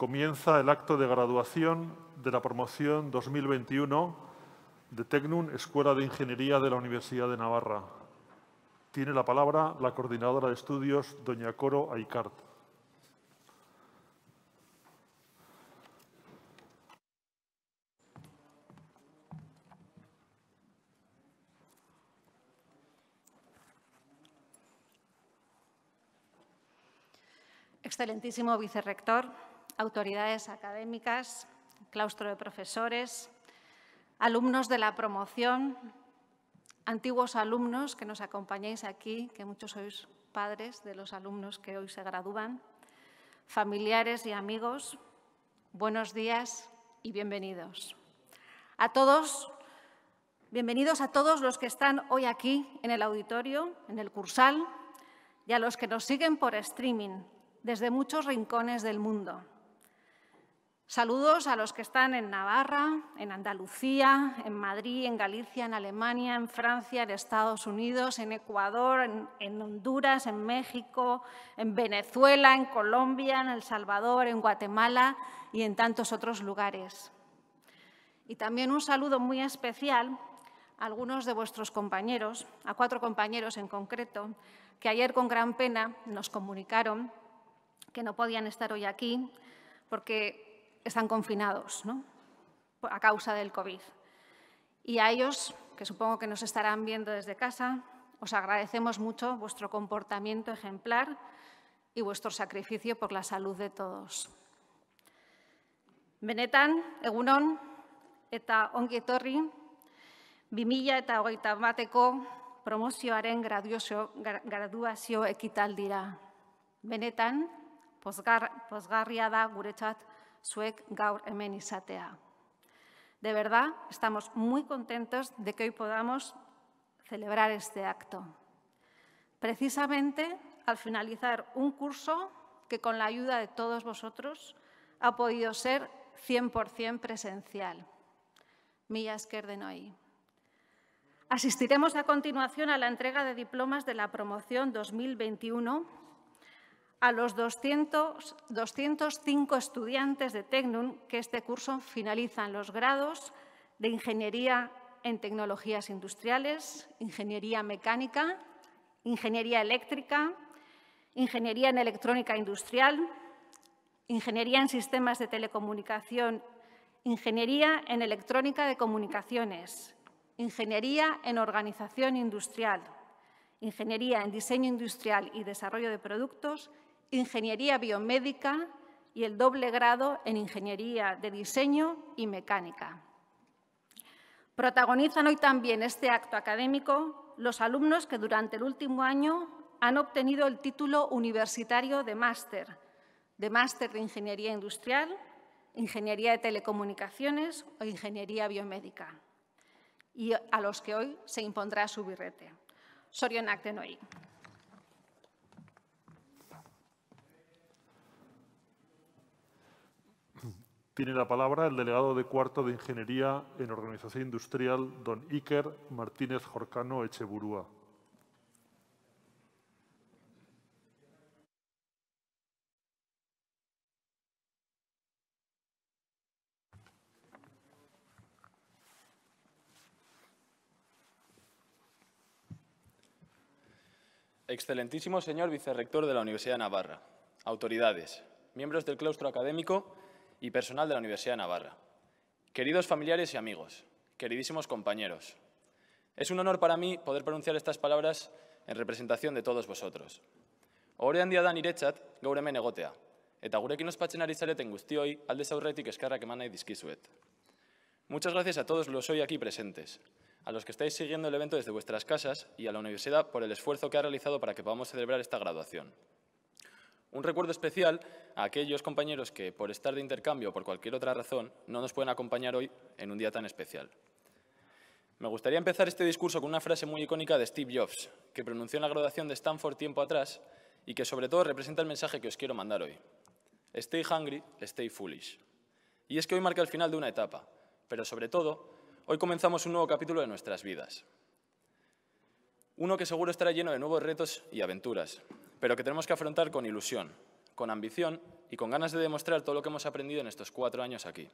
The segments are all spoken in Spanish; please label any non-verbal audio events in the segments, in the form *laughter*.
comienza el acto de graduación de la promoción 2021 de Tecnum, Escuela de Ingeniería de la Universidad de Navarra. Tiene la palabra la coordinadora de estudios, doña Coro Aicart. Excelentísimo vicerrector, autoridades académicas, claustro de profesores, alumnos de la promoción, antiguos alumnos que nos acompañáis aquí, que muchos sois padres de los alumnos que hoy se gradúan, familiares y amigos, buenos días y bienvenidos. A todos, bienvenidos a todos los que están hoy aquí en el auditorio, en el cursal, y a los que nos siguen por streaming desde muchos rincones del mundo. Saludos a los que están en Navarra, en Andalucía, en Madrid, en Galicia, en Alemania, en Francia, en Estados Unidos, en Ecuador, en, Honduras, en México, en Venezuela, en Colombia, en El Salvador, en Guatemala y en tantos otros lugares. Y también un saludo muy especial a algunos de vuestros compañeros, a cuatro compañeros en concreto, que ayer con gran pena nos comunicaron que no podían estar hoy aquí porque están confinados a causa del COVID. Y a ellos, que supongo que nos estarán viendo desde casa, os agradecemos mucho vuestro comportamiento ejemplar y vuestro sacrificio por la salud de todos. Benetan, egunon eta ongi etorri, eta hogeita bateko promozioaren graduazio, graduazio ekitaldira. Benetan, pozgar, pozgarria da guretzat Suek gaur hemen De verdad, estamos muy contentos de que hoy podamos celebrar este acto. Precisamente al finalizar un curso que con la ayuda de todos vosotros ha podido ser 100% presencial. Milla de Asistiremos a continuación a la entrega de diplomas de la promoción 2021 a los 200, 205 estudiantes de Tecnum que este curso finalizan los grados de Ingeniería en Tecnologías Industriales, Ingeniería Mecánica, Ingeniería Eléctrica, Ingeniería en Electrónica Industrial, Ingeniería en Sistemas de Telecomunicación, Ingeniería en Electrónica de Comunicaciones, Ingeniería en Organización Industrial, Ingeniería en Diseño Industrial y Desarrollo de Productos ingeniería biomédica y el doble grado en ingeniería de diseño y mecánica. Protagonizan hoy también este acto académico los alumnos que durante el último año han obtenido el título universitario de máster, de máster de Ingeniería Industrial, Ingeniería de Telecomunicaciones o Ingeniería Biomédica, y a los que hoy se impondrá su birrete. Sorionacte hoy. Tiene la palabra el delegado de Cuarto de Ingeniería en Organización Industrial, don Iker Martínez Jorcano Echeburúa. Excelentísimo señor vicerrector de la Universidad de Navarra, autoridades, miembros del claustro académico y personal de la Universidad de Navarra. Queridos familiares y amigos, queridísimos compañeros, es un honor para mí poder pronunciar estas palabras en representación de todos vosotros. Orean hemen egotea, eta gurekin ospatzen ari zareten guztioi alde aurretik eskarrak eman nahi Muchas gracias a todos los hoy aquí presentes, a los que estáis siguiendo el evento desde vuestras casas y a la universidad por el esfuerzo que ha realizado para que podamos celebrar esta graduación. Un recuerdo especial a aquellos compañeros que, por estar de intercambio o por cualquier otra razón, no nos pueden acompañar hoy en un día tan especial. Me gustaría empezar este discurso con una frase muy icónica de Steve Jobs, que pronunció en la graduación de Stanford tiempo atrás y que sobre todo representa el mensaje que os quiero mandar hoy. Stay hungry, stay foolish. Y es que hoy marca el final de una etapa, pero sobre todo, hoy comenzamos un nuevo capítulo de nuestras vidas. Uno que seguro estará lleno de nuevos retos y aventuras, pero que tenemos que afrontar con ilusión, con ambición y con ganas de demostrar todo lo que hemos aprendido en estos cuatro años aquí.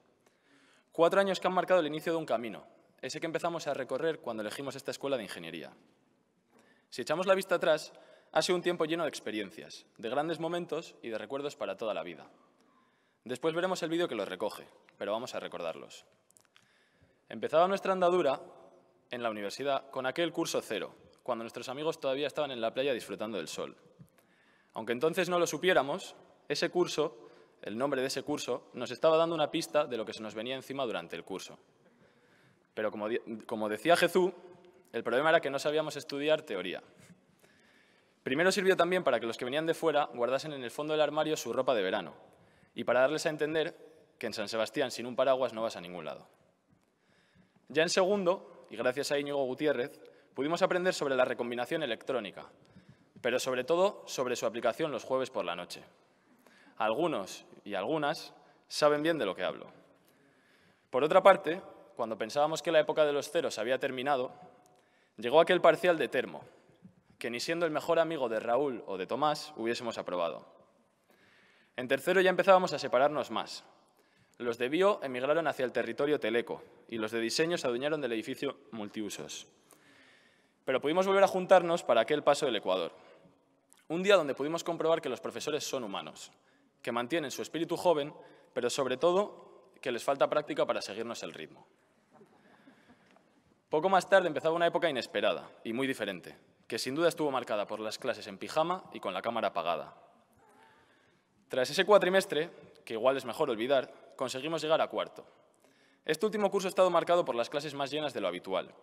Cuatro años que han marcado el inicio de un camino, ese que empezamos a recorrer cuando elegimos esta escuela de ingeniería. Si echamos la vista atrás, ha sido un tiempo lleno de experiencias, de grandes momentos y de recuerdos para toda la vida. Después veremos el vídeo que los recoge, pero vamos a recordarlos. Empezaba nuestra andadura en la universidad con aquel curso cero, cuando nuestros amigos todavía estaban en la playa disfrutando del sol. Aunque entonces no lo supiéramos, ese curso, el nombre de ese curso, nos estaba dando una pista de lo que se nos venía encima durante el curso. Pero como, como decía Jesús, el problema era que no sabíamos estudiar teoría. Primero sirvió también para que los que venían de fuera guardasen en el fondo del armario su ropa de verano y para darles a entender que en San Sebastián sin un paraguas no vas a ningún lado. Ya en segundo, y gracias a Íñigo Gutiérrez, Pudimos aprender sobre la recombinación electrónica, pero sobre todo sobre su aplicación los jueves por la noche. Algunos y algunas saben bien de lo que hablo. Por otra parte, cuando pensábamos que la época de los ceros había terminado, llegó aquel parcial de termo, que ni siendo el mejor amigo de Raúl o de Tomás hubiésemos aprobado. En tercero ya empezábamos a separarnos más. Los de bio emigraron hacia el territorio teleco y los de diseño se adueñaron del edificio multiusos. Pero pudimos volver a juntarnos para aquel paso del Ecuador. Un día donde pudimos comprobar que los profesores son humanos, que mantienen su espíritu joven, pero sobre todo que les falta práctica para seguirnos el ritmo. Poco más tarde empezaba una época inesperada y muy diferente, que sin duda estuvo marcada por las clases en pijama y con la cámara apagada. Tras ese cuatrimestre, que igual es mejor olvidar, conseguimos llegar a cuarto. Este último curso ha estado marcado por las clases más llenas de lo habitual,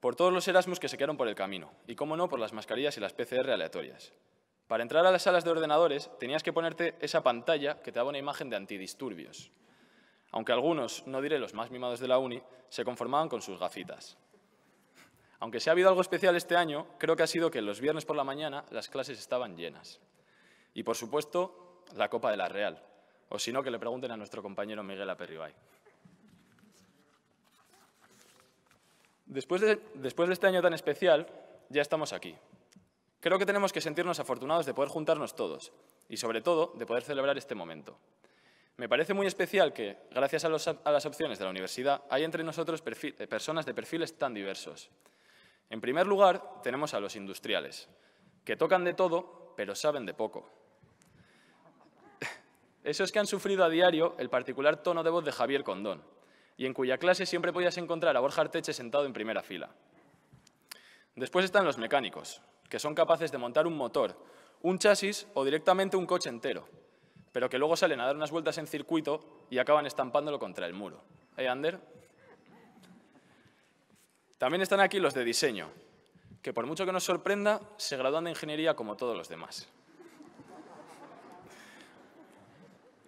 por todos los Erasmus que se quedaron por el camino, y cómo no, por las mascarillas y las PCR aleatorias. Para entrar a las salas de ordenadores tenías que ponerte esa pantalla que te daba una imagen de antidisturbios. Aunque algunos, no diré los más mimados de la uni, se conformaban con sus gafitas. Aunque se ha habido algo especial este año, creo que ha sido que los viernes por la mañana las clases estaban llenas. Y por supuesto, la Copa de la Real. O si no, que le pregunten a nuestro compañero Miguel Aperribay. Después de, este año tan especial, ya estamos aquí. Creo que tenemos que sentirnos afortunados de poder juntarnos todos y, sobre todo, de poder celebrar este momento. Me parece muy especial que, gracias a, las opciones de la universidad, hay entre nosotros eh, personas de perfiles tan diversos. En primer lugar, tenemos a los industriales, que tocan de todo, pero saben de poco. *laughs* Esos que han sufrido a diario el particular tono de voz de Javier Condón, y en cuya clase siempre podías encontrar a Borja Arteche sentado en primera fila. Después están los mecánicos, que son capaces de montar un motor, un chasis o directamente un coche entero, pero que luego salen a dar unas vueltas en circuito y acaban estampándolo contra el muro. ¿Eh, Ander? También están aquí los de diseño, que por mucho que nos sorprenda, se gradúan de ingeniería como todos los demás.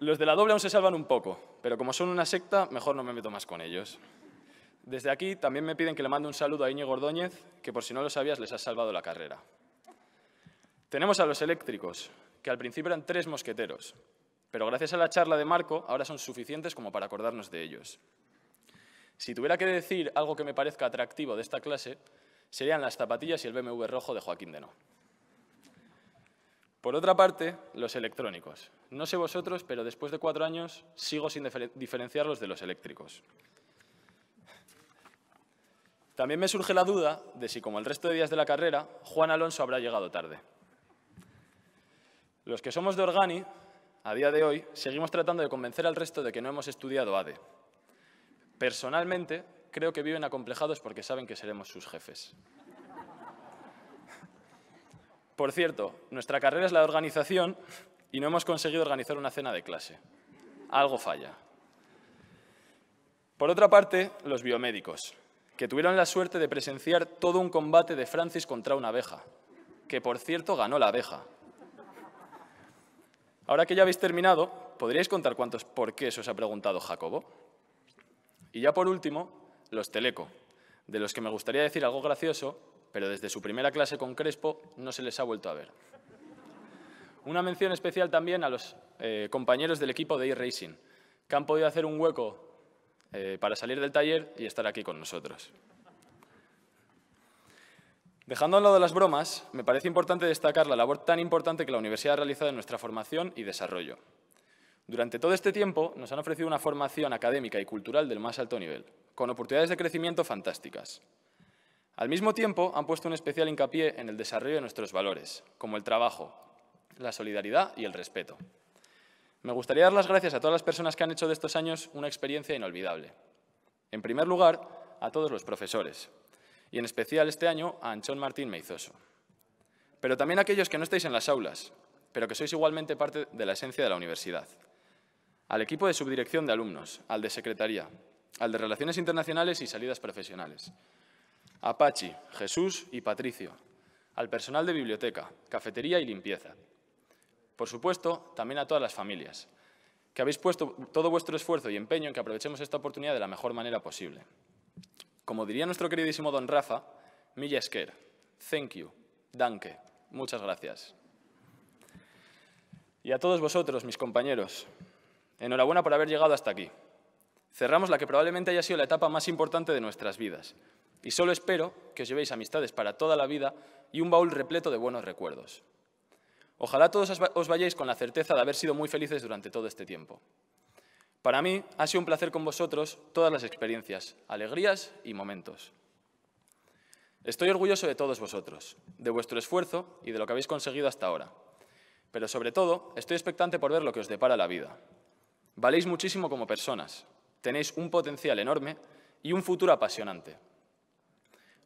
Los de la doble aún se salvan un poco, pero como son una secta, mejor no me meto más con ellos. Desde aquí también me piden que le mande un saludo a Iñigo Ordóñez, que por si no lo sabías les ha salvado la carrera. Tenemos a los eléctricos, que al principio eran tres mosqueteros, pero gracias a la charla de Marco ahora son suficientes como para acordarnos de ellos. Si tuviera que decir algo que me parezca atractivo de esta clase, serían las zapatillas y el BMW rojo de Joaquín No. Por otra parte, los electrónicos. No sé vosotros, pero después de cuatro años sigo sin diferenciarlos de los eléctricos. También me surge la duda de si, como el resto de días de la carrera, Juan Alonso habrá llegado tarde. Los que somos de Organi, a día de hoy, seguimos tratando de convencer al resto de que no hemos estudiado ADE. Personalmente, creo que viven acomplejados porque saben que seremos sus jefes. Por cierto, nuestra carrera es la organización y no hemos conseguido organizar una cena de clase. Algo falla. Por otra parte, los biomédicos, que tuvieron la suerte de presenciar todo un combate de Francis contra una abeja, que por cierto ganó la abeja. Ahora que ya habéis terminado, ¿podríais contar cuántos por qué os ha preguntado Jacobo? Y ya por último, los teleco, de los que me gustaría decir algo gracioso pero desde su primera clase con Crespo no se les ha vuelto a ver. Una mención especial también a los eh, compañeros del equipo de e-racing, que han podido hacer un hueco eh, para salir del taller y estar aquí con nosotros. Dejando al lado las bromas, me parece importante destacar la labor tan importante que la universidad ha realizado en nuestra formación y desarrollo. Durante todo este tiempo nos han ofrecido una formación académica y cultural del más alto nivel, con oportunidades de crecimiento fantásticas. Al mismo tiempo, han puesto un especial hincapié en el desarrollo de nuestros valores, como el trabajo, la solidaridad y el respeto. Me gustaría dar las gracias a todas las personas que han hecho de estos años una experiencia inolvidable. En primer lugar, a todos los profesores, y en especial este año a Anchón Martín Meizoso. Pero también a aquellos que no estáis en las aulas, pero que sois igualmente parte de la esencia de la universidad. Al equipo de subdirección de alumnos, al de secretaría, al de relaciones internacionales y salidas profesionales, a Apache, Jesús y Patricio, al personal de biblioteca, cafetería y limpieza. Por supuesto, también a todas las familias, que habéis puesto todo vuestro esfuerzo y empeño en que aprovechemos esta oportunidad de la mejor manera posible. Como diría nuestro queridísimo don Rafa, milla Esquer, thank you, danke, muchas gracias. Y a todos vosotros, mis compañeros, enhorabuena por haber llegado hasta aquí. Cerramos la que probablemente haya sido la etapa más importante de nuestras vidas, y solo espero que os llevéis amistades para toda la vida y un baúl repleto de buenos recuerdos. Ojalá todos os vayáis con la certeza de haber sido muy felices durante todo este tiempo. Para mí ha sido un placer con vosotros todas las experiencias, alegrías y momentos. Estoy orgulloso de todos vosotros, de vuestro esfuerzo y de lo que habéis conseguido hasta ahora. Pero sobre todo, estoy expectante por ver lo que os depara la vida. Valéis muchísimo como personas, tenéis un potencial enorme y un futuro apasionante.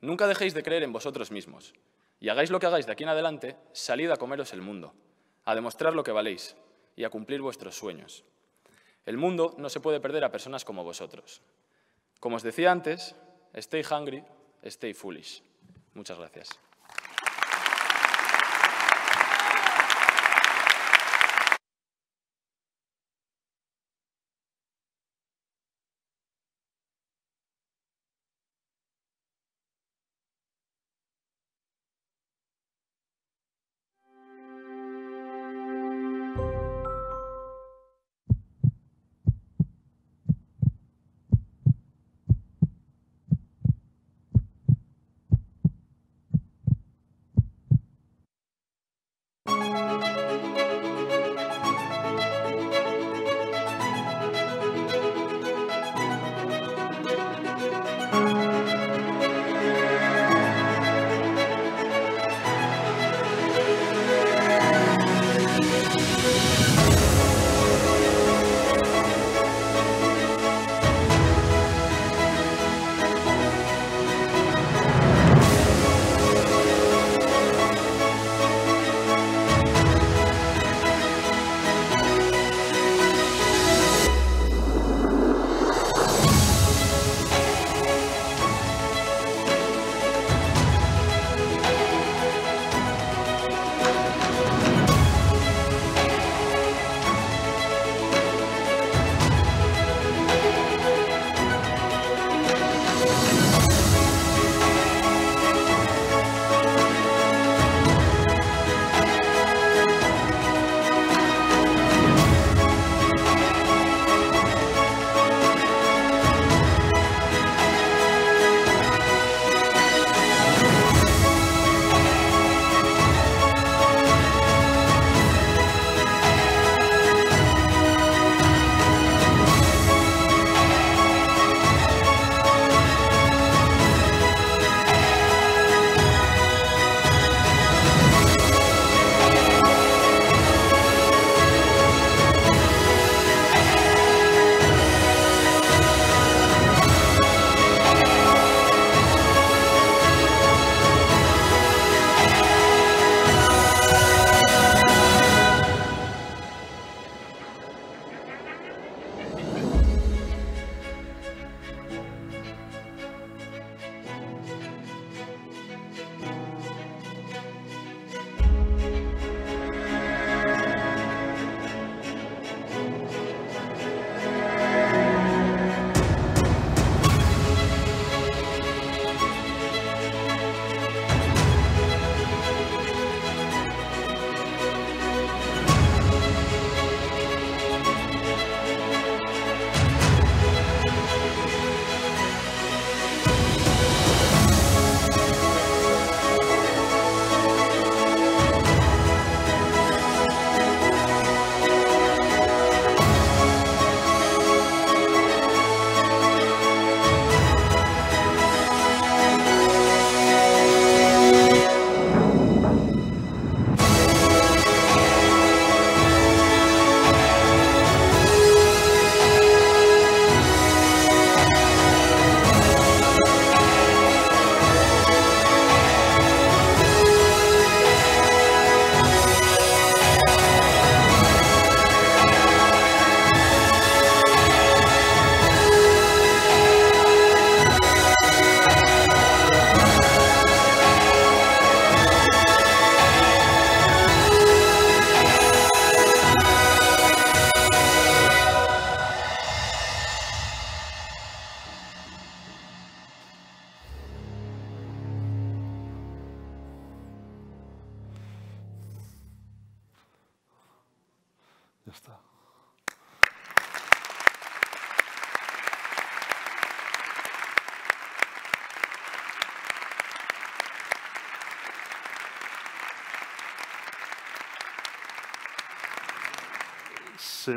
Nunca dejéis de creer en vosotros mismos. Y hagáis lo que hagáis de aquí en adelante, salid a comeros el mundo, a demostrar lo que valéis y a cumplir vuestros sueños. El mundo no se puede perder a personas como vosotros. Como os decía antes, stay hungry, stay foolish. Muchas gracias.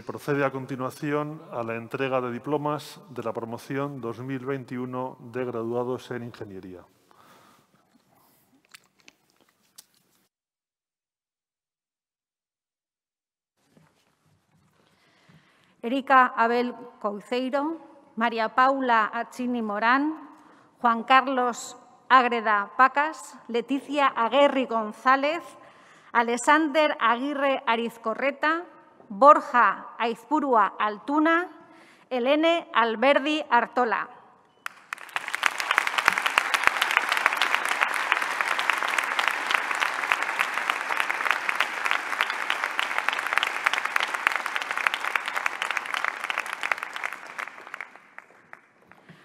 procede a continuación a la entrega de diplomas de la promoción 2021 de graduados en Ingeniería. Erika Abel Couceiro, María Paula Achini Morán, Juan Carlos Ágreda Pacas, Leticia Aguerri González, Alexander Aguirre Arizcorreta, Borja Aizpurua Altuna, Elene Alberdi Artola.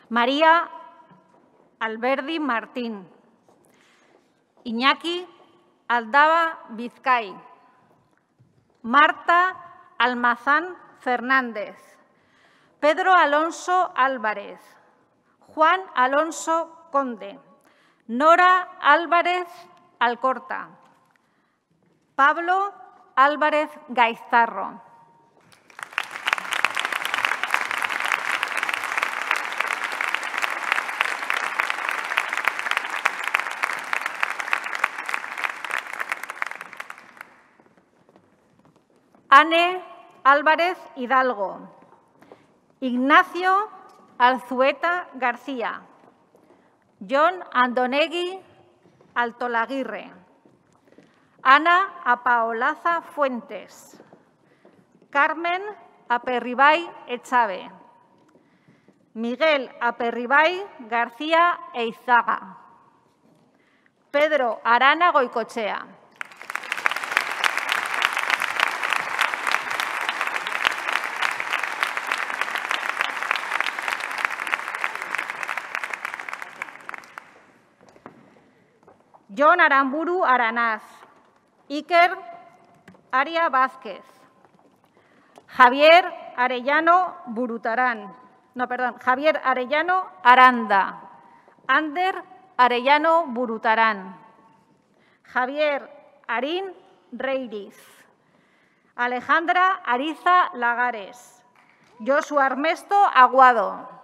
María Alberdi Martín. Iñaki Aldaba Vizcay. Marta Almazán Fernández, Pedro Alonso Álvarez, Juan Alonso Conde, Nora Álvarez Alcorta, Pablo Álvarez Gaizarro. Anne Álvarez Hidalgo, Ignacio Alzueta García, John Andonegui Altolaguirre, Ana Apaolaza Fuentes, Carmen Aperribay Echave, Miguel Aperribay García Eizaga, Pedro Arana Goicochea. John Aramburu Aranaz, Iker Aria Vázquez, Javier Arellano Burutarán, no, perdón, Javier Arellano Aranda, Ander Arellano Burutarán, Javier Arín Reiriz, Alejandra Ariza Lagares, Josu Armesto Aguado.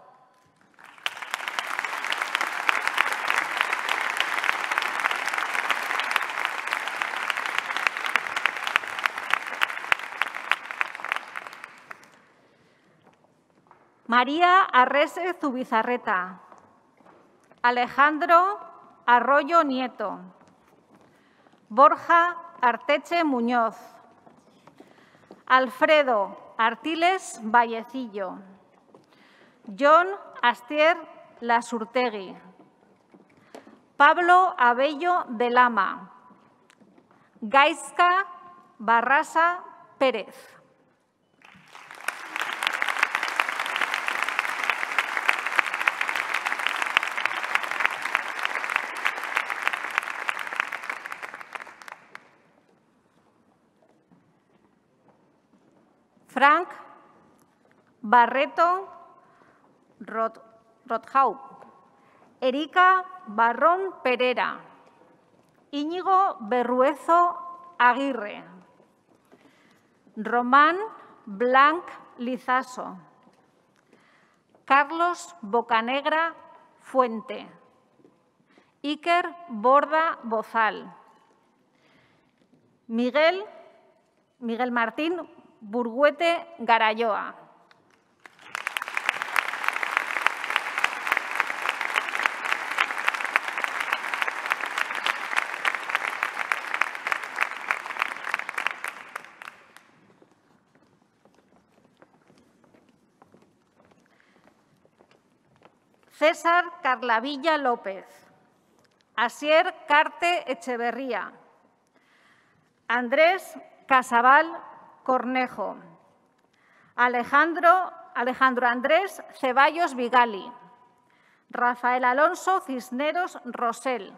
María Arrese Zubizarreta, Alejandro Arroyo Nieto, Borja Arteche Muñoz, Alfredo Artiles Vallecillo, John Astier Lasurtegui, Pablo Abello de Lama, Gaisca Barrasa Pérez. Frank Barreto Rothau, Erika Barrón Pereira, Íñigo Berruezo Aguirre, Román Blanc Lizaso, Carlos Bocanegra Fuente, Iker Borda Bozal, Miguel, Miguel Martín Burguete Garayoa. César Carlavilla López, Asier Carte Echeverría, Andrés Casabal Cornejo. Alejandro, Alejandro Andrés Ceballos Vigali. Rafael Alonso Cisneros Rosell.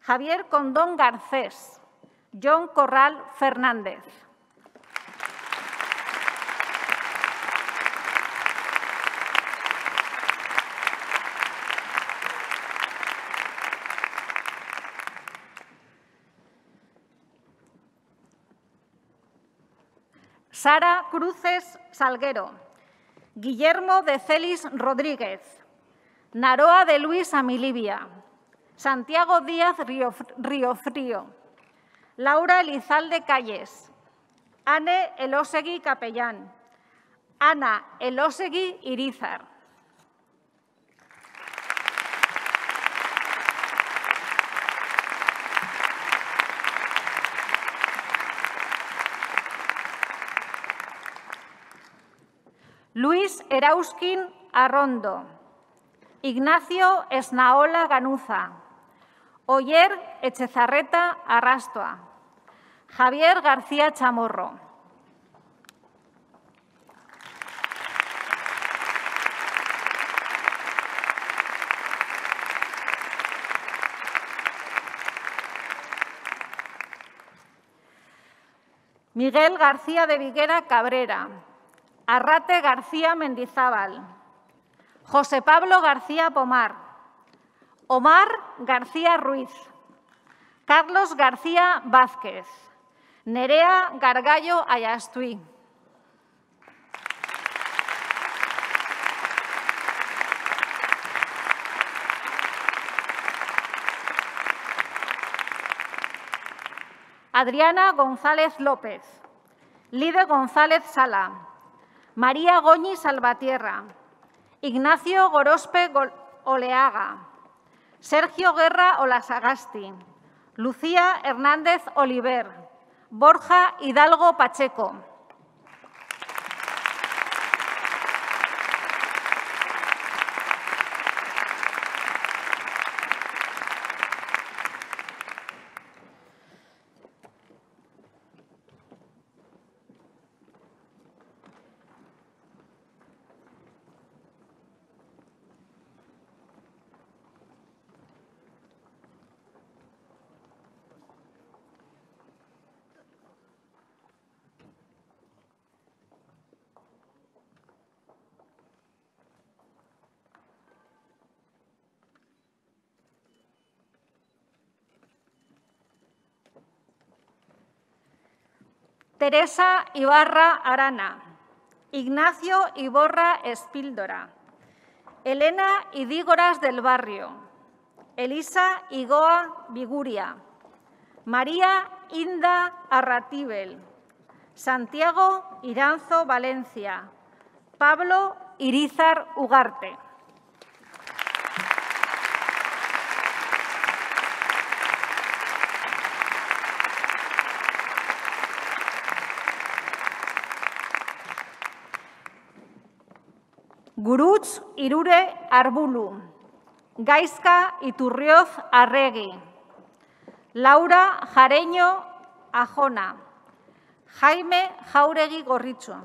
Javier Condón Garcés. John Corral Fernández. Sara Cruces Salguero, Guillermo de Celis Rodríguez, Naroa de Luis Amilibia, Santiago Díaz Riofrío, Laura Elizalde Calles, Anne Elosegui Capellán, Ana Elosegui Irizar. Luis Erauskin Arrondo, Ignacio Esnaola Ganuza, Oyer Echezarreta Arrastoa. Javier García Chamorro. Miguel García de Viguera Cabrera, Arrate García Mendizábal, José Pablo García Pomar, Omar García Ruiz, Carlos García Vázquez, Nerea Gargallo Ayastuí. Adriana González López, Lide González Sala, María Goñi Salvatierra, Ignacio Gorospe Oleaga, Sergio Guerra Olasagasti, Lucía Hernández Oliver, Borja Hidalgo Pacheco. Teresa Ibarra Arana, Ignacio Iborra Espíldora, Elena Idígoras del Barrio, Elisa Igoa Viguria, María Inda Arratíbel, Santiago Iranzo Valencia, Pablo Irizar Ugarte. Gurutz irure arbulu, Gaizka iturrioz arregi, Laura jareño ajona, Jaime jauregi gorritxo,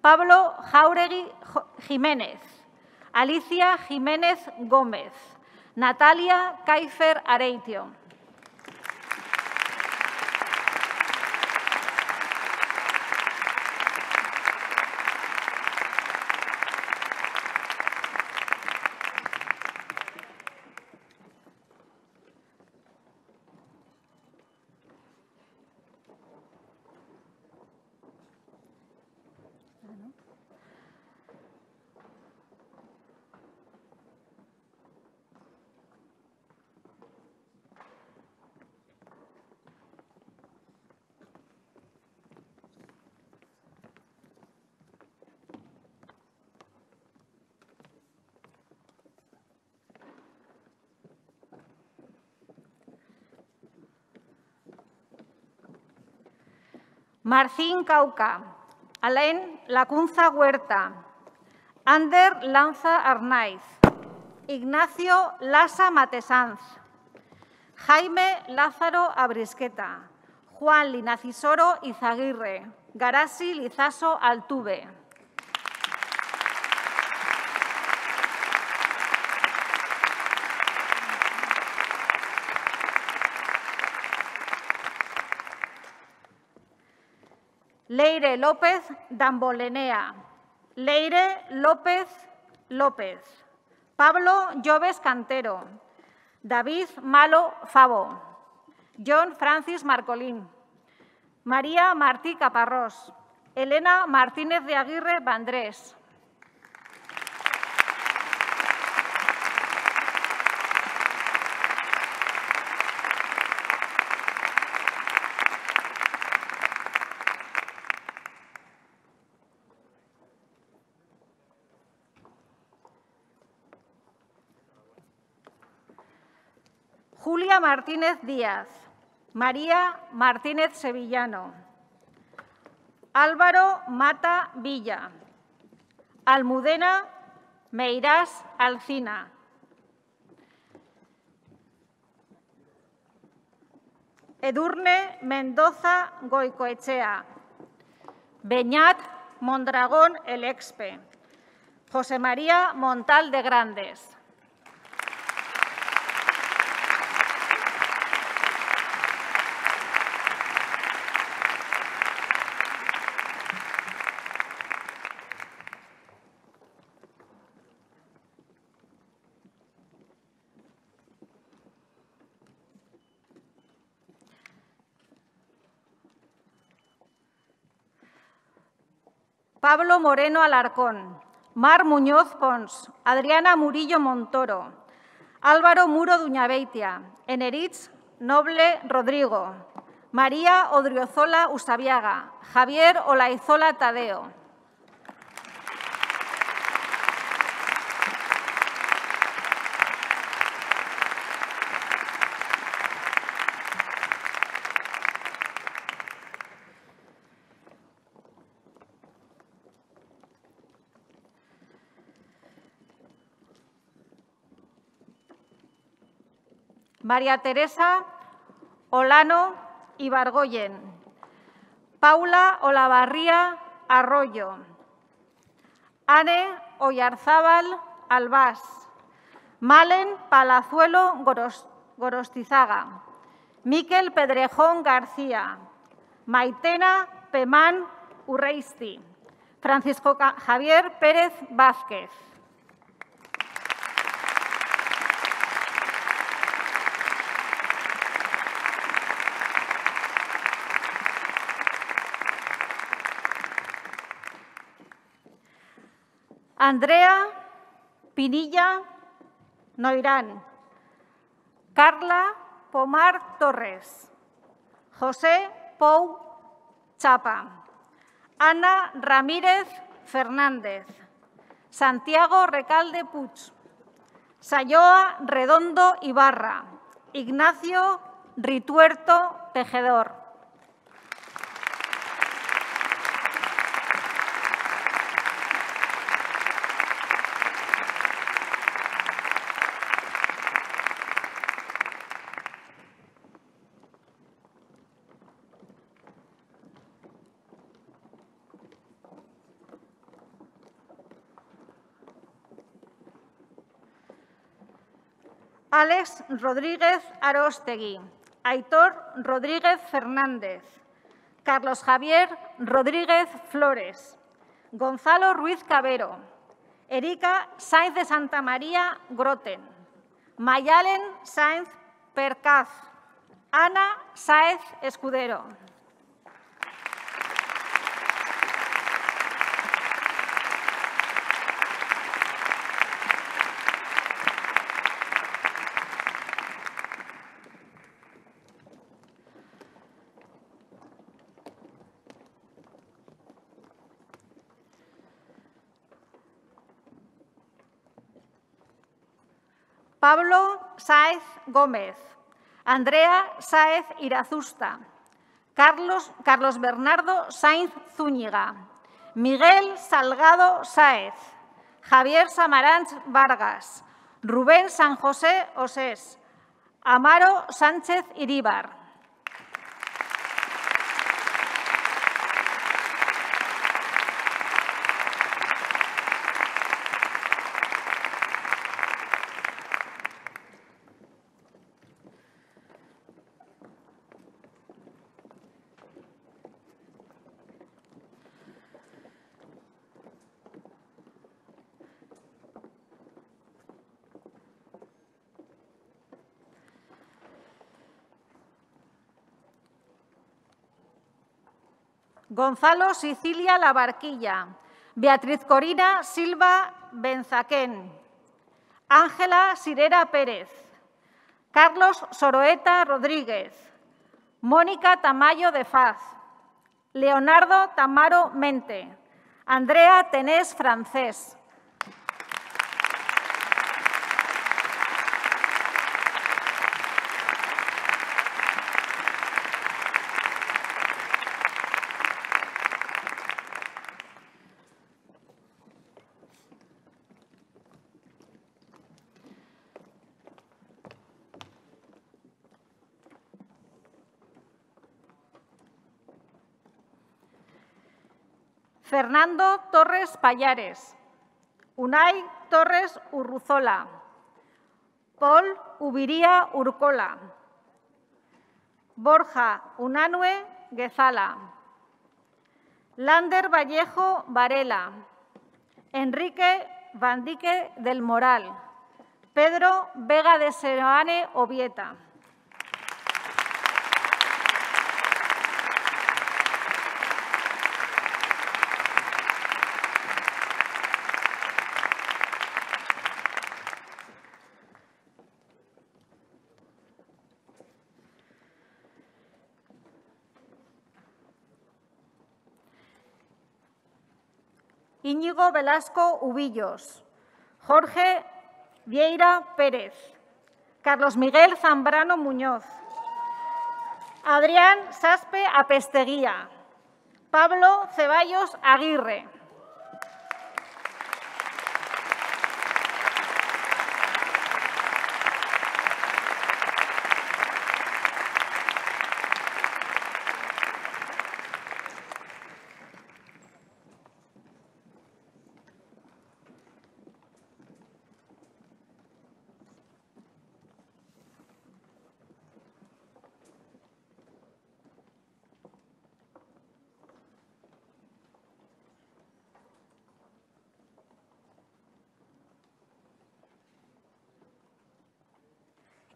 Pablo jauregi Jiménez, Alicia Jiménez Gómez, Natalia Kaifer Areitio, Marcín Cauca, Alain Lacunza Huerta, Ander Lanza Arnaiz, Ignacio Lasa Matesanz, Jaime Lázaro Abrisqueta, Juan Linacisoro Izaguirre, Garasi Lizaso Altuve. Leire López Dambolenea. Leire López López. Pablo Lloves Cantero. David Malo Fabo, John Francis Marcolín. María Martí Caparrós. Elena Martínez de Aguirre Bandrés. Martínez Díaz, María Martínez Sevillano, Álvaro Mata Villa, Almudena Meirás Alcina. Edurne Mendoza Goicoechea, Beñat Mondragón El Expe, José María Montal de Grandes. Pablo Moreno Alarcón, Mar Muñoz Pons, Adriana Murillo Montoro, Álvaro Muro Duñabeitia, Eneritz Noble Rodrigo, María Odriozola Usabiaga, Javier Olaizola Tadeo. María Teresa Olano Ibargoyen, Paula Olavarría Arroyo, Anne Oyarzábal Albás, Malen Palazuelo Gorostizaga, Miquel Pedrejón García, Maitena Pemán Urreisti, Francisco Javier Pérez Vázquez. Andrea Pinilla Noirán, Carla Pomar Torres, José Pou Chapa, Ana Ramírez Fernández, Santiago Recalde Puch, Sayoa Redondo Ibarra, Ignacio Rituerto Tejedor. Rodríguez Arostegui, Aitor Rodríguez Fernández, Carlos Javier Rodríguez Flores, Gonzalo Ruiz Cabero, Erika Sáenz de Santa María Groten, Mayalen Sáenz Percaz, Ana Sáez Escudero. Pablo Sáez Gómez, Andrea Sáez Irazusta, Carlos, Carlos Bernardo Sainz Zúñiga, Miguel Salgado Sáez, Javier Samaranch Vargas, Rubén San José Osés, Amaro Sánchez Iríbar, Gonzalo Sicilia Labarquilla, Beatriz Corina Silva Benzaquén, Ángela Sirera Pérez, Carlos Soroeta Rodríguez, Mónica Tamayo de Faz, Leonardo Tamaro Mente, Andrea Tenés Francés, Fernando Torres Payares, Unai Torres Urruzola, Paul Ubiría Urcola, Borja Unanue Gezala, Lander Vallejo Varela, Enrique Vandique del Moral, Pedro Vega de Seroane Obieta. Íñigo Velasco Ubillos, Jorge Vieira Pérez, Carlos Miguel Zambrano Muñoz, Adrián Saspe Apesteguía, Pablo Ceballos Aguirre,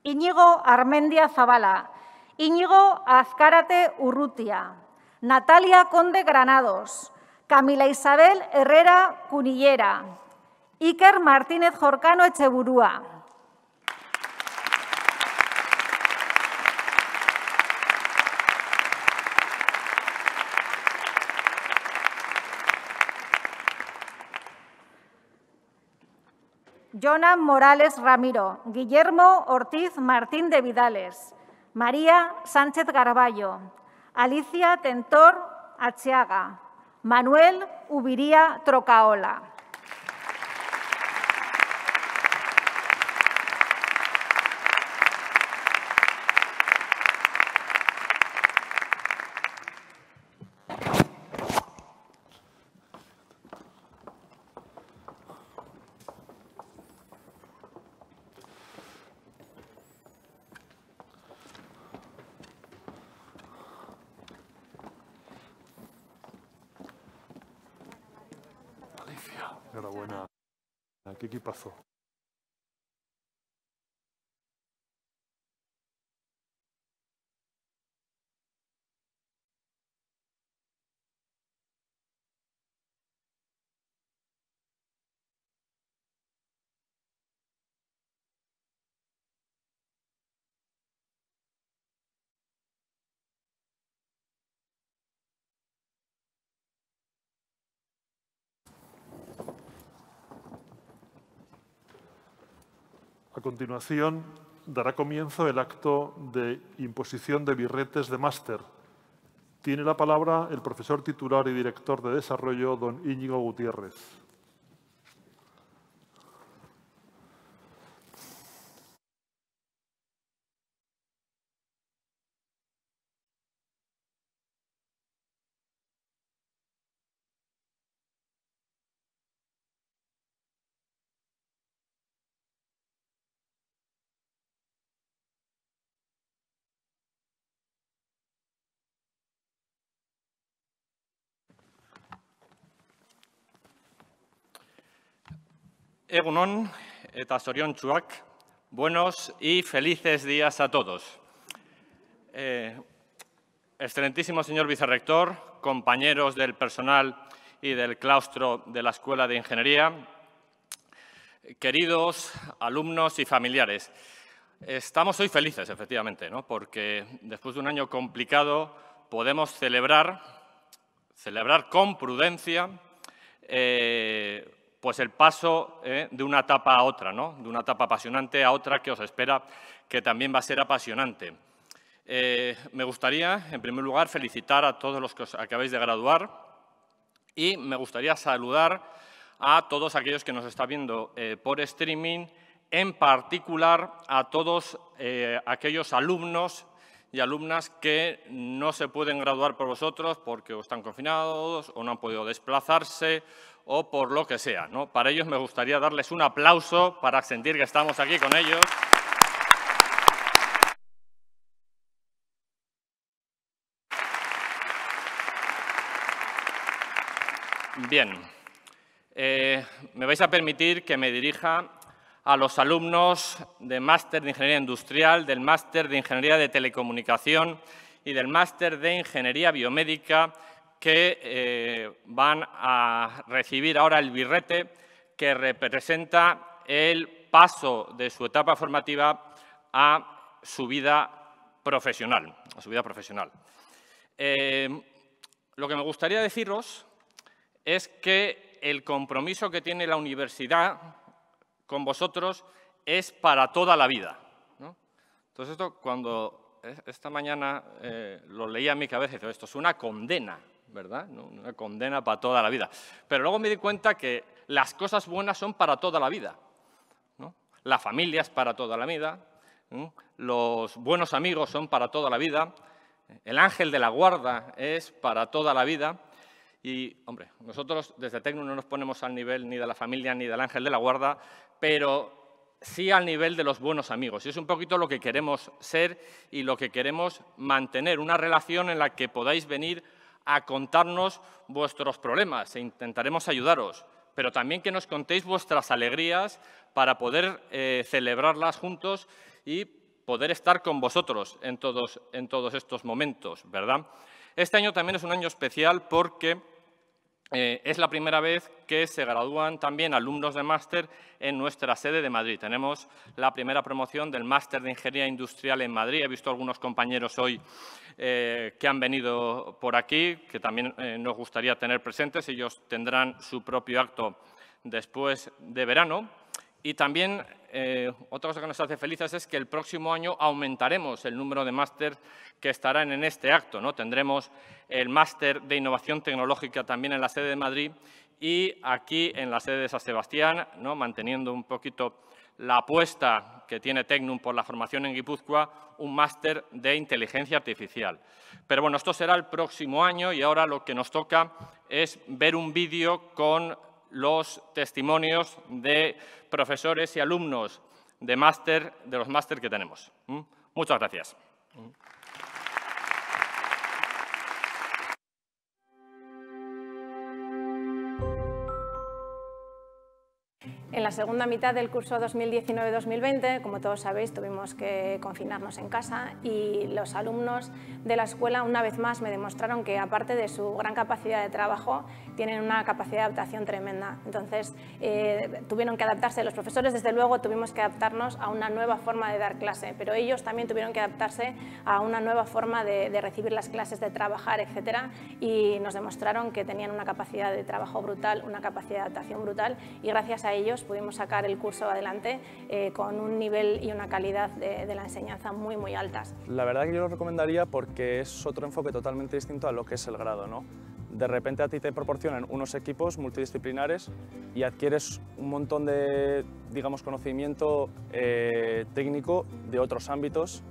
Iñigo Armendia Zavala, Iñigo Azcárate Urrutia, Natalia Conde Granados, Camila Isabel Herrera Cunillera, Iker Martínez Jorcano Echeburúa, Jonan Morales Ramiro, Guillermo Ortiz Martín de Vidales, María Sánchez Garballo, Alicia Tentor Achiaga, Manuel Ubiría Trocaola. o que passou. A continuación, dará comienzo el acto de imposición de birretes de máster. Tiene la palabra el profesor titular y director de desarrollo, don Íñigo Gutiérrez. buenos y felices días a todos. Eh, excelentísimo señor vicerrector, compañeros del personal y del claustro de la Escuela de Ingeniería, queridos alumnos y familiares, estamos hoy felices, efectivamente, porque después de un año complicado podemos celebrar, celebrar con prudencia, eh, pues el paso eh, de una etapa a otra, ¿no? de una etapa apasionante a otra que os espera, que también va a ser apasionante. Eh, me gustaría, en primer lugar, felicitar a todos los que os acabáis de graduar y me gustaría saludar a todos aquellos que nos están viendo eh, por streaming, en particular a todos aquellos alumnos y alumnas que no se pueden graduar por vosotros porque están confinados o no han podido desplazarse o por lo que sea. ¿no? Para ellos me gustaría darles un aplauso para sentir que estamos aquí con ellos. Bien, eh, me vais a permitir que me dirija a los alumnos de Máster de Ingeniería Industrial, del Máster de Ingeniería de Telecomunicación y del Máster de Ingeniería Biomédica que eh, van a recibir ahora el birrete que representa el paso de su etapa formativa a su vida profesional. A su vida profesional. Eh, lo que me gustaría deciros es que el compromiso que tiene la universidad con vosotros es para toda la vida. Entonces, esto cuando eh, esta mañana lo leía en mi cabeza, esto es una condena. ¿verdad? ¿No? Una condena para toda la vida. Pero luego me di cuenta que las cosas buenas son para toda la vida. ¿no? La familia es para toda la vida, los buenos amigos son para toda la vida, ¿eh? el ángel de la guarda es para toda la vida. Y, hombre, nosotros desde Tecno no nos ponemos al nivel ni de la familia ni del ángel de la guarda, pero sí al nivel de los buenos amigos. Y es un poquito lo que queremos ser y lo que queremos mantener, una relación en la que podáis venir a contarnos vuestros problemas e intentaremos ayudaros, pero también que nos contéis vuestras alegrías para poder eh, celebrarlas juntos y poder estar con vosotros en todos, en todos estos momentos, ¿verdad? Este año también es un año especial porque eh, es la primera vez que se gradúan también alumnos de máster en nuestra sede de Madrid. Tenemos la primera promoción del máster de Ingeniería Industrial en Madrid. He visto algunos compañeros hoy eh, que han venido por aquí, que también eh, nos gustaría tener presentes. Ellos tendrán su propio acto después de verano. Y también eh, otra cosa que nos hace felices es que el próximo año aumentaremos el número de másteres que estarán en este acto. ¿no? Tendremos el máster de innovación tecnológica también en la sede de Madrid y aquí en la sede de San Sebastián, ¿no? manteniendo un poquito la apuesta que tiene Tecnum por la formación en Guipúzcoa, un máster de inteligencia artificial. Pero bueno, esto será el próximo año y ahora lo que nos toca es ver un vídeo con los testimonios de profesores y alumnos de máster, de los máster que tenemos. ¿Mm? Muchas gracias. ¿Mm? En la segunda mitad del curso 2019-2020, como todos sabéis, tuvimos que confinarnos en casa y los alumnos de la escuela una vez más me demostraron que aparte de su gran capacidad de trabajo, tienen una capacidad de adaptación tremenda. Entonces, eh, tuvieron que adaptarse. Los profesores, desde luego, tuvimos que adaptarnos a una nueva forma de dar clase, pero ellos también tuvieron que adaptarse a una nueva forma de, de recibir las clases, de trabajar, etcétera, y nos demostraron que tenían una capacidad de trabajo brutal, una capacidad de adaptación brutal, y gracias a ellos pudimos sacar el curso adelante eh, con un nivel y una calidad de, la enseñanza muy, muy altas. La verdad que yo lo recomendaría porque es otro enfoque totalmente distinto a lo que es el grado. De repente a ti te proporcionan unos equipos multidisciplinares y adquieres un montón de digamos, conocimiento eh, técnico de otros ámbitos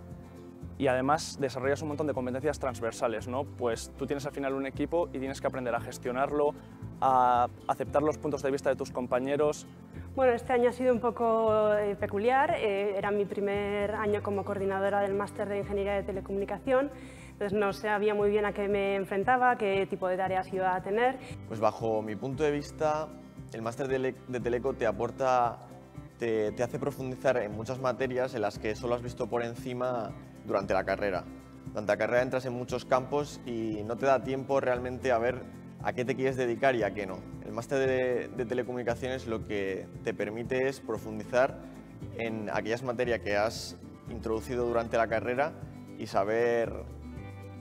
y además desarrollas un montón de competencias transversales, ¿no? Pues tú tienes al final un equipo y tienes que aprender a gestionarlo, a aceptar los puntos de vista de tus compañeros. Bueno, este año ha sido un poco eh, peculiar, eh, era mi primer año como coordinadora del máster de Ingeniería de Telecomunicación, entonces no sabía muy bien a qué me enfrentaba, qué tipo de tareas iba a tener. Pues bajo mi punto de vista, el máster de Teleco te aporta te, hace profundizar en muchas materias en las que solo has visto por encima durante la carrera. Durante la carrera entras en muchos campos y no te da tiempo realmente a ver a qué te quieres dedicar y a qué no. El máster de, telecomunicaciones lo que te permite es profundizar en aquellas materias que has introducido durante la carrera y saber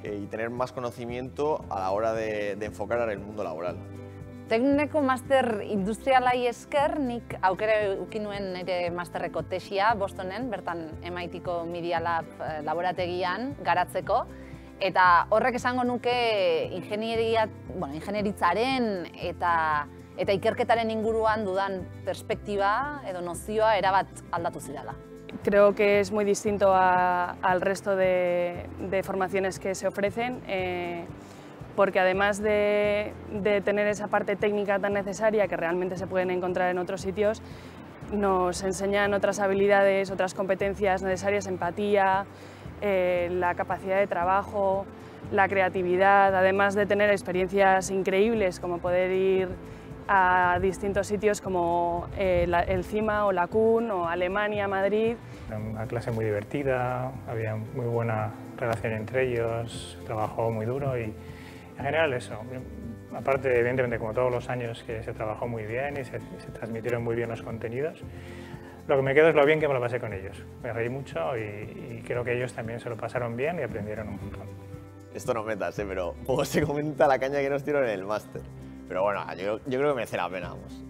eh, y tener más conocimiento a la hora de, de enfocar el mundo laboral. Tekniko master industrialai esker, nik aukera ukin nuen nire masterreko tesia Bostonen, bertan MIT-ko Media Lab eh, laborategian garatzeko, eta horrek esango nuke bueno, ingenieritzaren eta, eta ikerketaren inguruan dudan perspektiba edo nozioa erabat aldatu zidala. Creo que es muy distinto a, al resto de, de formaciones que se ofrecen. Eh, porque además de, de, tener esa parte técnica tan necesaria que realmente se pueden encontrar en otros sitios, nos enseñan otras habilidades, otras competencias necesarias, empatía, eh, la capacidad de trabajo, la creatividad, además de tener experiencias increíbles como poder ir a distintos sitios como eh, el CIMA o la CUN o Alemania, Madrid. Era una clase muy divertida, había muy buena relación entre ellos, trabajo muy duro y en general eso. Aparte, evidentemente, como todos los años que se trabajó muy bien y se, transmitieron muy bien los contenidos, lo que me quedo es lo bien que me lo pasé con ellos. Me reí mucho y, creo que ellos también se lo pasaron bien y aprendieron un montón. Esto no metas, ¿eh? pero poco *laughs* se comenta la caña que nos tiró en el máster. Pero bueno, yo, creo que merece la pena, vamos.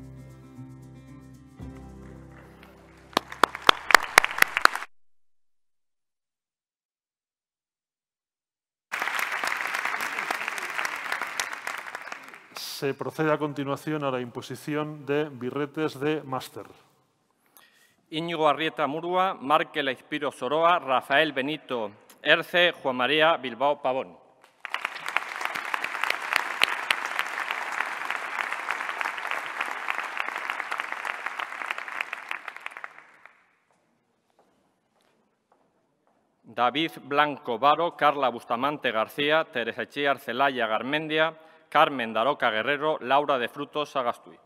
se procede a continuación a la imposición de birretes de máster. Íñigo Arrieta Murua, Márquez Izpiro Soroa, Rafael Benito Erce, Juan María Bilbao Pavón. David Blanco Baro, Carla Bustamante García, Teresa Chía, Arcelaya Garmendia, Carmen Daroca Guerrero, Laura de Frutos Agastui,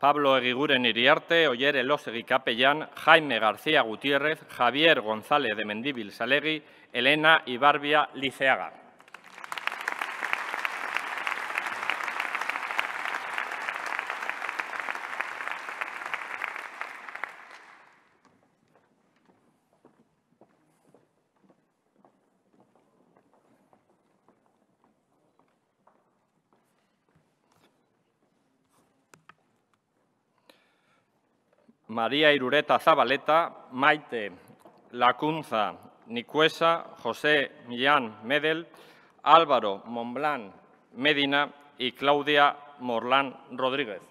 Pablo Eguiguren Iriarte, Oyer Elosegui Capellán, Jaime García Gutiérrez, Javier González de Mendíbil Salegui, Elena Ibarbia Liceaga. María Irureta Zabaleta, Maite Lacunza Nicuesa, José Millán Medel, Álvaro Monblán Medina y Claudia Morlán Rodríguez.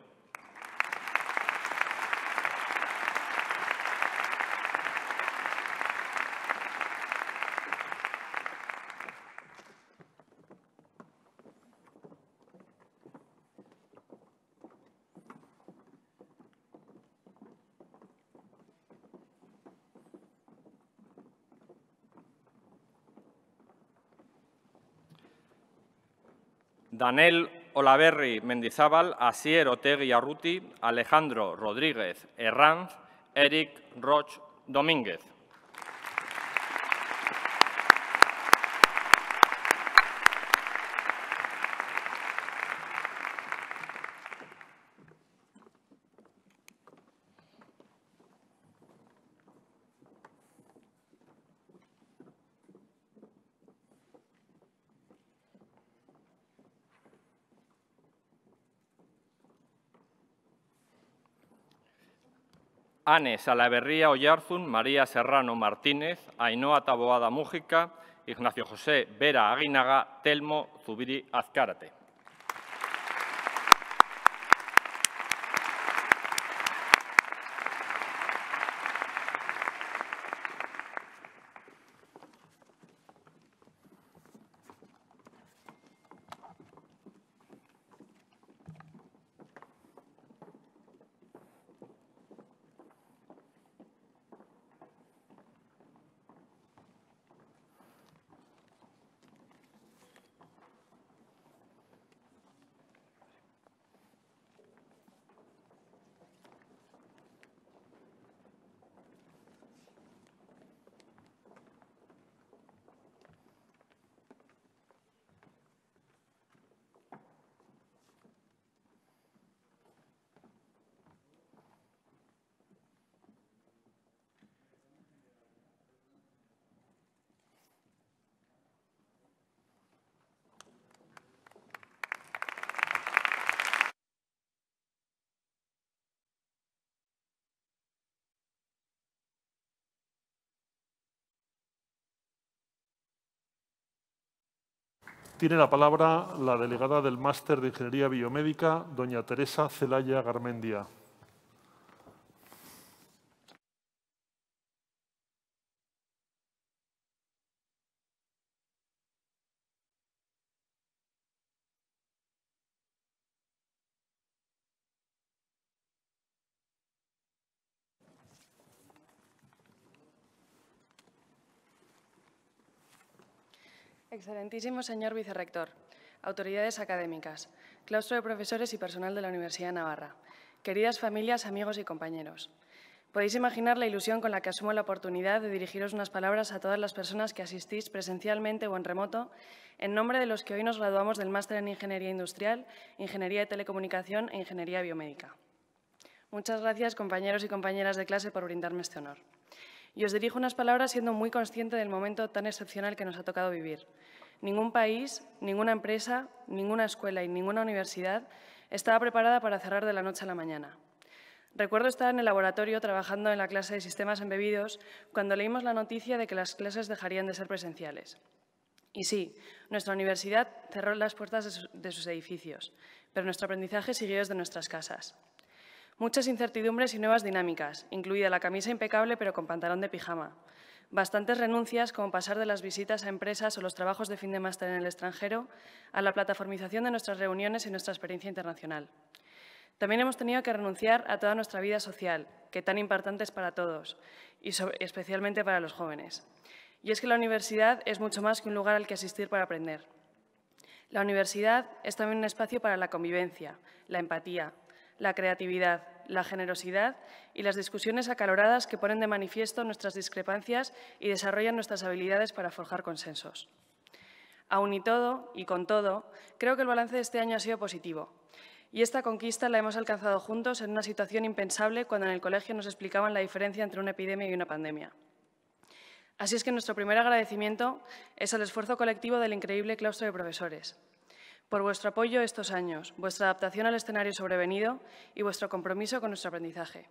Daniel Olaverri Mendizábal, Asier Otegui Arruti, Alejandro Rodríguez Herranz, Eric Roch Domínguez. Ane Salaverría Oyarzun, María Serrano Martínez, Ainhoa Taboada Mújica, Ignacio José Vera Aguinaga, Telmo Zubiri Azcárate. Tiene la palabra la delegada del Máster de Ingeniería Biomédica, doña Teresa Celaya Garmendia. Excelentísimo señor vicerrector, autoridades académicas, claustro de profesores y personal de la Universidad de Navarra, queridas familias, amigos y compañeros. Podéis imaginar la ilusión con la que asumo la oportunidad de dirigiros unas palabras a todas las personas que asistís presencialmente o en remoto, en nombre de los que hoy nos graduamos del Máster en Ingeniería Industrial, Ingeniería de Telecomunicación e Ingeniería Biomédica. Muchas gracias, compañeros y compañeras de clase, por brindarme este honor. Y os dirijo unas palabras siendo muy consciente del momento tan excepcional que nos ha tocado vivir. Ningún país, ninguna empresa, ninguna escuela y ninguna universidad estaba preparada para cerrar de la noche a la mañana. Recuerdo estar en el laboratorio trabajando en la clase de sistemas embebidos cuando leímos la noticia de que las clases dejarían de ser presenciales. Y sí, nuestra universidad cerró las puertas de sus edificios, pero nuestro aprendizaje siguió desde nuestras casas. Muchas incertidumbres y nuevas dinámicas, incluida la camisa impecable pero con pantalón de pijama. Bastantes renuncias, como pasar de las visitas a empresas o los trabajos de fin de máster en el extranjero, a la plataformización de nuestras reuniones y nuestra experiencia internacional. También hemos tenido que renunciar a toda nuestra vida social, que tan importante es para todos, y especialmente para los jóvenes. Y es que la universidad es mucho más que un lugar al que asistir para aprender. La universidad es también un espacio para la convivencia, la empatía, la creatividad, la generosidad y las discusiones acaloradas que ponen de manifiesto nuestras discrepancias y desarrollan nuestras habilidades para forjar consensos. Aún y todo, y con todo, creo que el balance de este año ha sido positivo. Y esta conquista la hemos alcanzado juntos en una situación impensable cuando en el colegio nos explicaban la diferencia entre una epidemia y una pandemia. Así es que nuestro primer agradecimiento es al esfuerzo colectivo del increíble claustro de profesores, por vuestro apoyo estos años, vuestra adaptación al escenario sobrevenido y vuestro compromiso con nuestro aprendizaje.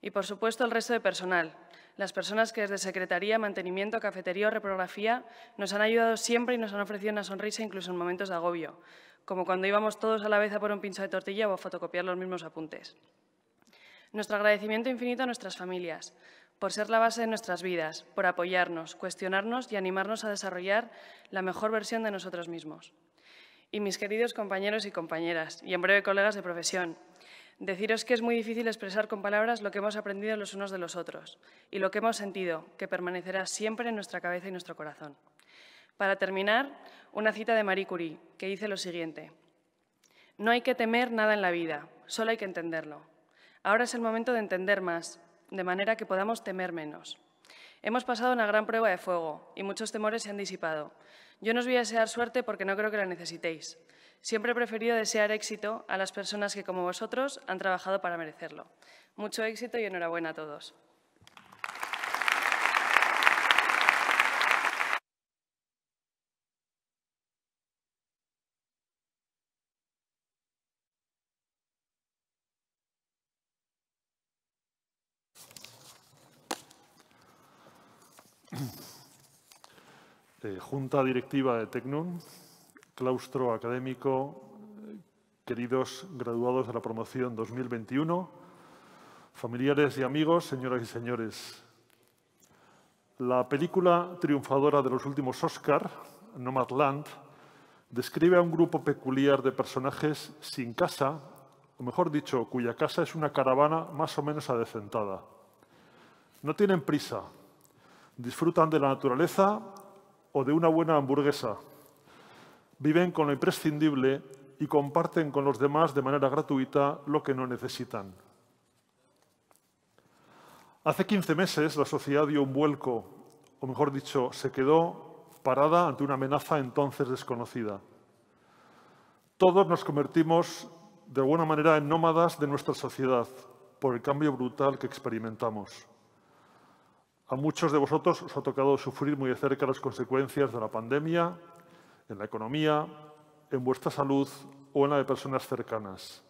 Y, por supuesto, el resto de personal, las personas que desde Secretaría, Mantenimiento, Cafetería o Reprografía nos han ayudado siempre y nos han ofrecido una sonrisa incluso en momentos de agobio, como cuando íbamos todos a la vez a por un pincho de tortilla o a fotocopiar los mismos apuntes. Nuestro agradecimiento infinito a nuestras familias, por ser la base de nuestras vidas, por apoyarnos, cuestionarnos y animarnos a desarrollar la mejor versión de nosotros mismos y mis queridos compañeros y compañeras, y en breve colegas de profesión. Deciros que es muy difícil expresar con palabras lo que hemos aprendido los unos de los otros y lo que hemos sentido, que permanecerá siempre en nuestra cabeza y nuestro corazón. Para terminar, una cita de Marie Curie, que dice lo siguiente. No hay que temer nada en la vida, solo hay que entenderlo. Ahora es el momento de entender más, de manera que podamos temer menos. Hemos pasado una gran prueba de fuego y muchos temores se han disipado, yo no os voy a desear suerte porque no creo que la necesitéis. Siempre he preferido desear éxito a las personas que, como vosotros, han trabajado para merecerlo. Mucho éxito y enhorabuena a todos. Eh, junta Directiva de Tecnum, claustro académico, eh, queridos graduados de la promoción 2021, familiares y amigos, señoras y señores. La película triunfadora de los últimos Oscar, Nomadland, describe a un grupo peculiar de personajes sin casa, o mejor dicho, cuya casa es una caravana más o menos adecentada. No tienen prisa, disfrutan de la naturaleza o de una buena hamburguesa. Viven con lo imprescindible y comparten con los demás de manera gratuita lo que no necesitan. Hace 15 meses la sociedad dio un vuelco, o mejor dicho, se quedó parada ante una amenaza entonces desconocida. Todos nos convertimos de alguna manera en nómadas de nuestra sociedad por el cambio brutal que experimentamos. A muchos de vosotros os ha tocado sufrir muy de cerca las consecuencias de la pandemia, en la economía, en vuestra salud o en la de personas cercanas.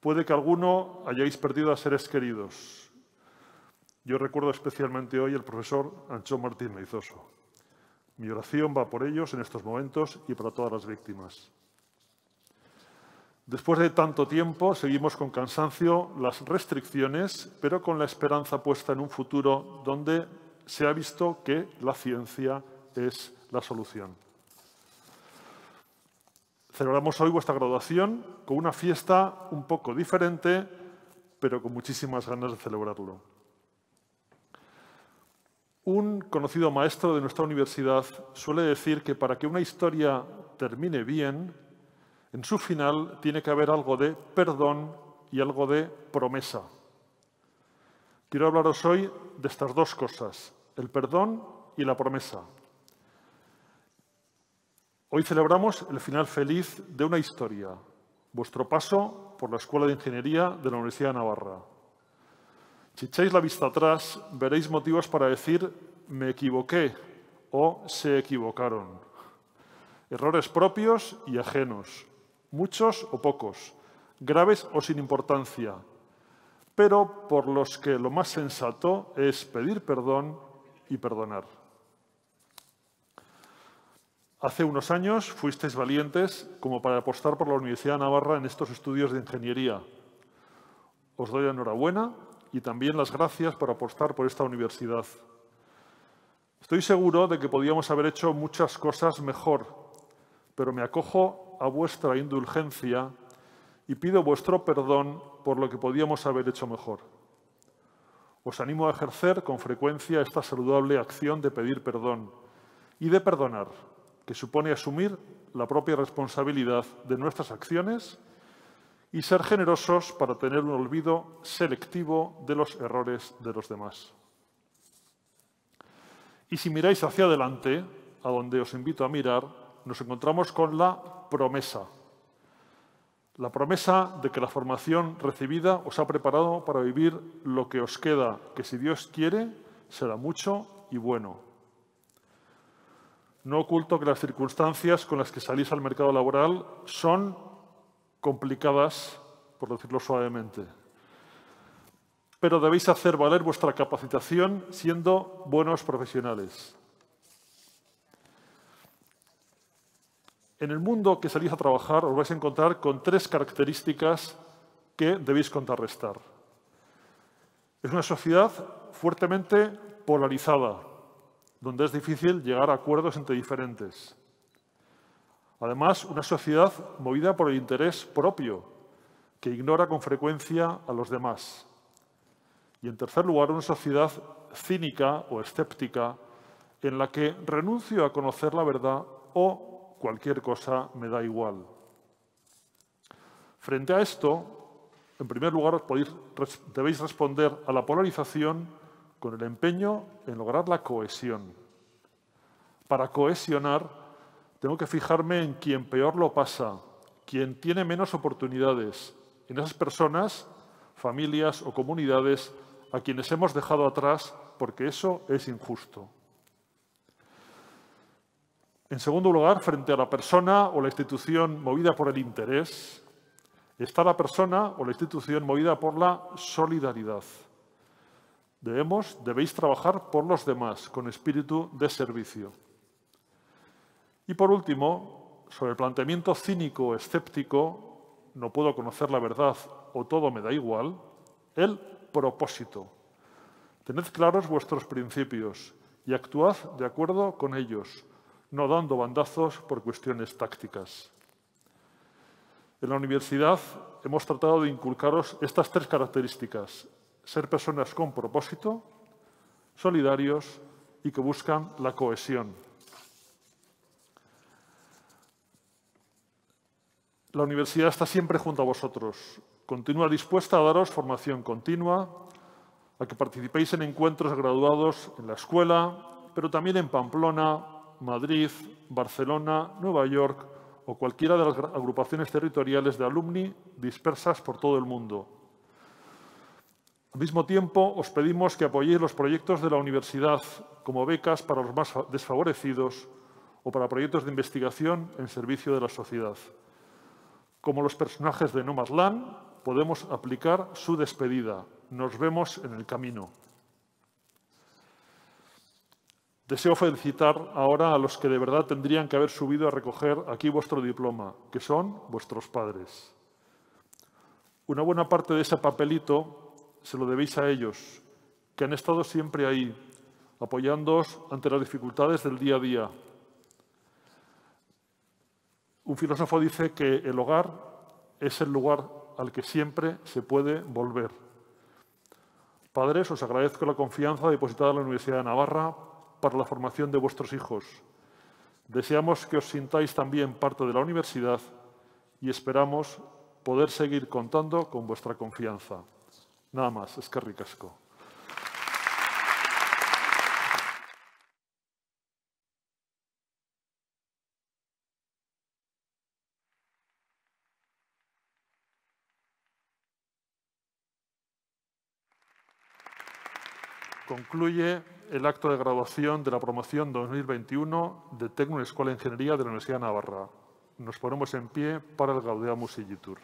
Puede que alguno hayáis perdido a seres queridos. Yo recuerdo especialmente hoy al profesor Ancho Martín Meizoso. Mi oración va por ellos en estos momentos y para todas las víctimas. Después de tanto tiempo, seguimos con cansancio las restricciones, pero con la esperanza puesta en un futuro donde se ha visto que la ciencia es la solución. Celebramos hoy vuestra graduación con una fiesta un poco diferente, pero con muchísimas ganas de celebrarlo. Un conocido maestro de nuestra universidad suele decir que para que una historia termine bien, en su final tiene que haber algo de perdón y algo de promesa. Quiero hablaros hoy de estas dos cosas, el perdón y la promesa. Hoy celebramos el final feliz de una historia, vuestro paso por la Escuela de Ingeniería de la Universidad de Navarra. Si echáis la vista atrás, veréis motivos para decir me equivoqué o se equivocaron. Errores propios y ajenos muchos o pocos, graves o sin importancia, pero por los que lo más sensato es pedir perdón y perdonar. Hace unos años fuisteis valientes como para apostar por la Universidad de Navarra en estos estudios de ingeniería. Os doy enhorabuena y también las gracias por apostar por esta universidad. Estoy seguro de que podíamos haber hecho muchas cosas mejor pero me acojo a vuestra indulgencia y pido vuestro perdón por lo que podíamos haber hecho mejor. Os animo a ejercer con frecuencia esta saludable acción de pedir perdón y de perdonar, que supone asumir la propia responsabilidad de nuestras acciones y ser generosos para tener un olvido selectivo de los errores de los demás. Y si miráis hacia adelante, a donde os invito a mirar, nos encontramos con la promesa. La promesa de que la formación recibida os ha preparado para vivir lo que os queda, que si Dios quiere, será mucho y bueno. No oculto que las circunstancias con las que salís al mercado laboral son complicadas, por decirlo suavemente. Pero debéis hacer valer vuestra capacitación siendo buenos profesionales. En el mundo que salís a trabajar os vais a encontrar con tres características que debéis contrarrestar. Es una sociedad fuertemente polarizada, donde es difícil llegar a acuerdos entre diferentes. Además, una sociedad movida por el interés propio, que ignora con frecuencia a los demás. Y en tercer lugar, una sociedad cínica o escéptica en la que renuncio a conocer la verdad o cualquier cosa me da igual. Frente a esto, en primer lugar, debéis responder a la polarización con el empeño en lograr la cohesión. Para cohesionar, tengo que fijarme en quien peor lo pasa, quien tiene menos oportunidades, en esas personas, familias o comunidades a quienes hemos dejado atrás porque eso es injusto. En segundo lugar, frente a la persona o la institución movida por el interés, está la persona o la institución movida por la solidaridad. Debemos, debéis trabajar por los demás con espíritu de servicio. Y por último, sobre el planteamiento cínico o escéptico, no puedo conocer la verdad o todo me da igual, el propósito. Tened claros vuestros principios y actuad de acuerdo con ellos no dando bandazos por cuestiones tácticas. En la universidad hemos tratado de inculcaros estas tres características. Ser personas con propósito, solidarios y que buscan la cohesión. La universidad está siempre junto a vosotros. Continúa dispuesta a daros formación continua, a que participéis en encuentros graduados en la escuela, pero también en Pamplona, Madrid, Barcelona, Nueva York o cualquiera de las agrupaciones territoriales de alumni dispersas por todo el mundo. Al mismo tiempo, os pedimos que apoyéis los proyectos de la universidad como becas para los más desfavorecidos o para proyectos de investigación en servicio de la sociedad. Como los personajes de Nomadland, podemos aplicar su despedida. Nos vemos en el camino. Deseo felicitar ahora a los que de verdad tendrían que haber subido a recoger aquí vuestro diploma, que son vuestros padres. Una buena parte de ese papelito se lo debéis a ellos, que han estado siempre ahí, apoyándoos ante las dificultades del día a día. Un filósofo dice que el hogar es el lugar al que siempre se puede volver. Padres, os agradezco la confianza depositada en la Universidad de Navarra para la formación de vuestros hijos. Deseamos que os sintáis también parte de la universidad y esperamos poder seguir contando con vuestra confianza. Nada más, es que ricasco. Concluye el acto de graduación de la promoción 2021 de Tecno Escuela de Ingeniería de la Universidad de Navarra. Nos ponemos en pie para el Gaudeamus Sigitur.